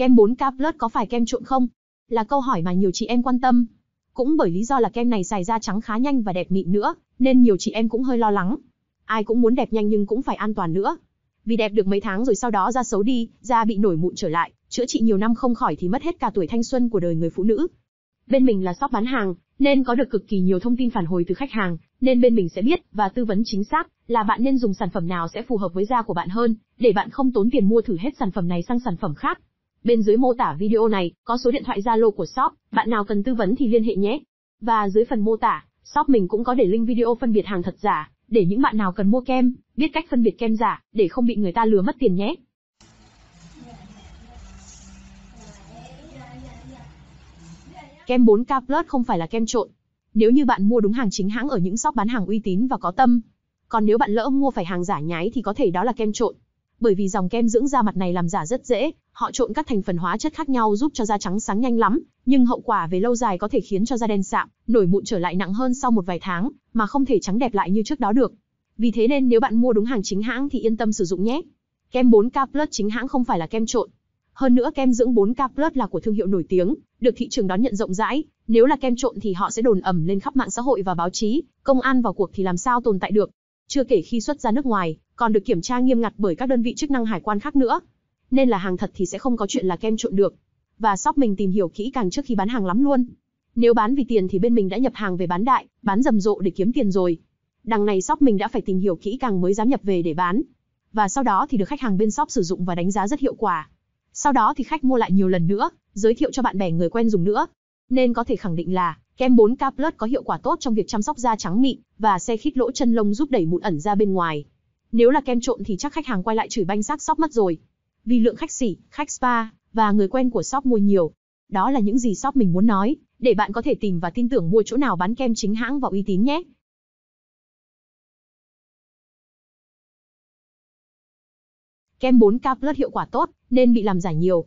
Kem 4K Plus có phải kem trộn không? Là câu hỏi mà nhiều chị em quan tâm. Cũng bởi lý do là kem này xài da trắng khá nhanh và đẹp mịn nữa, nên nhiều chị em cũng hơi lo lắng. Ai cũng muốn đẹp nhanh nhưng cũng phải an toàn nữa. Vì đẹp được mấy tháng rồi sau đó da xấu đi, da bị nổi mụn trở lại, chữa trị nhiều năm không khỏi thì mất hết cả tuổi thanh xuân của đời người phụ nữ. Bên mình là shop bán hàng, nên có được cực kỳ nhiều thông tin phản hồi từ khách hàng, nên bên mình sẽ biết và tư vấn chính xác là bạn nên dùng sản phẩm nào sẽ phù hợp với da của bạn hơn, để bạn không tốn tiền mua thử hết sản phẩm này sang sản phẩm khác. Bên dưới mô tả video này có số điện thoại Zalo của shop, bạn nào cần tư vấn thì liên hệ nhé. Và dưới phần mô tả, shop mình cũng có để link video phân biệt hàng thật giả, để những bạn nào cần mua kem, biết cách phân biệt kem giả, để không bị người ta lừa mất tiền nhé. Kem 4K Plus không phải là kem trộn. Nếu như bạn mua đúng hàng chính hãng ở những shop bán hàng uy tín và có tâm, còn nếu bạn lỡ mua phải hàng giả nhái thì có thể đó là kem trộn bởi vì dòng kem dưỡng da mặt này làm giả rất dễ, họ trộn các thành phần hóa chất khác nhau giúp cho da trắng sáng nhanh lắm, nhưng hậu quả về lâu dài có thể khiến cho da đen sạm, nổi mụn trở lại nặng hơn sau một vài tháng, mà không thể trắng đẹp lại như trước đó được. Vì thế nên nếu bạn mua đúng hàng chính hãng thì yên tâm sử dụng nhé. Kem 4K Plus chính hãng không phải là kem trộn. Hơn nữa kem dưỡng 4K Plus là của thương hiệu nổi tiếng, được thị trường đón nhận rộng rãi, nếu là kem trộn thì họ sẽ đồn ẩm lên khắp mạng xã hội và báo chí, công an vào cuộc thì làm sao tồn tại được chưa kể khi xuất ra nước ngoài, còn được kiểm tra nghiêm ngặt bởi các đơn vị chức năng hải quan khác nữa. Nên là hàng thật thì sẽ không có chuyện là kem trộn được. Và shop mình tìm hiểu kỹ càng trước khi bán hàng lắm luôn. Nếu bán vì tiền thì bên mình đã nhập hàng về bán đại, bán rầm rộ để kiếm tiền rồi. Đằng này shop mình đã phải tìm hiểu kỹ càng mới dám nhập về để bán. Và sau đó thì được khách hàng bên shop sử dụng và đánh giá rất hiệu quả. Sau đó thì khách mua lại nhiều lần nữa, giới thiệu cho bạn bè người quen dùng nữa nên có thể khẳng định là kem 4K Plus có hiệu quả tốt trong việc chăm sóc da trắng mịn và xe khít lỗ chân lông giúp đẩy mụn ẩn ra bên ngoài. Nếu là kem trộn thì chắc khách hàng quay lại chửi banh xác sóc mất rồi. Vì lượng khách sỉ, khách spa và người quen của shop mua nhiều. Đó là những gì shop mình muốn nói, để bạn có thể tìm và tin tưởng mua chỗ nào bán kem chính hãng và uy tín nhé. Kem 4K Plus hiệu quả tốt, nên bị làm giả nhiều